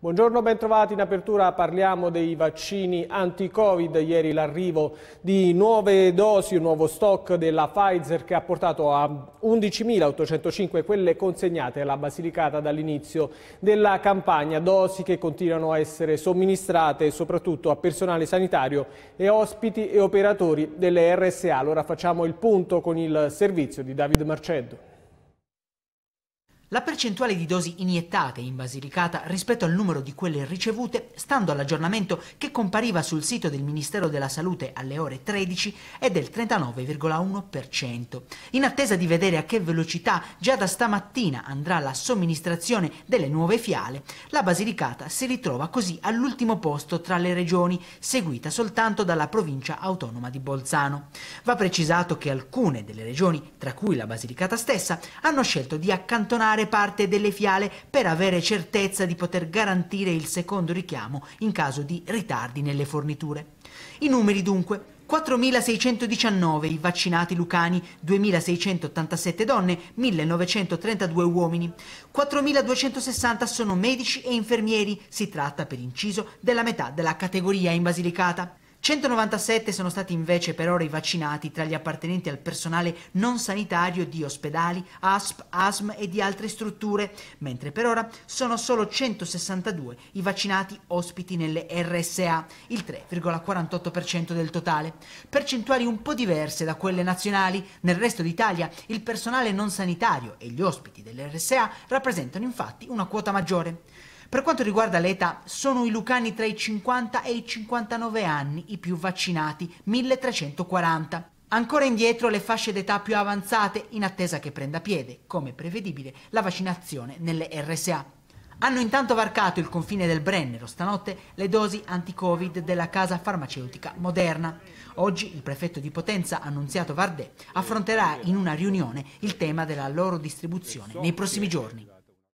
Buongiorno, bentrovati. In apertura parliamo dei vaccini anti-Covid. Ieri l'arrivo di nuove dosi, un nuovo stock della Pfizer che ha portato a 11.805 quelle consegnate alla Basilicata dall'inizio della campagna. Dosi che continuano a essere somministrate soprattutto a personale sanitario e ospiti e operatori delle RSA. Allora facciamo il punto con il servizio di David Marceddo. La percentuale di dosi iniettate in Basilicata rispetto al numero di quelle ricevute, stando all'aggiornamento che compariva sul sito del Ministero della Salute alle ore 13, è del 39,1%. In attesa di vedere a che velocità già da stamattina andrà la somministrazione delle nuove fiale, la Basilicata si ritrova così all'ultimo posto tra le regioni, seguita soltanto dalla provincia autonoma di Bolzano. Va precisato che alcune delle regioni, tra cui la Basilicata stessa, hanno scelto di accantonare fare parte delle fiale per avere certezza di poter garantire il secondo richiamo in caso di ritardi nelle forniture. I numeri dunque. 4.619 i vaccinati lucani, 2.687 donne, 1.932 uomini. 4.260 sono medici e infermieri, si tratta per inciso della metà della categoria in Basilicata. 197 sono stati invece per ora i vaccinati tra gli appartenenti al personale non sanitario di ospedali, ASP, ASM e di altre strutture, mentre per ora sono solo 162 i vaccinati ospiti nelle RSA, il 3,48% del totale. Percentuali un po' diverse da quelle nazionali, nel resto d'Italia il personale non sanitario e gli ospiti delle RSA rappresentano infatti una quota maggiore. Per quanto riguarda l'età, sono i lucani tra i 50 e i 59 anni i più vaccinati, 1340. Ancora indietro le fasce d'età più avanzate, in attesa che prenda piede, come prevedibile, la vaccinazione nelle RSA. Hanno intanto varcato il confine del Brennero stanotte le dosi anti-Covid della casa farmaceutica Moderna. Oggi il prefetto di Potenza, Annunziato Vardè, affronterà in una riunione il tema della loro distribuzione nei prossimi giorni.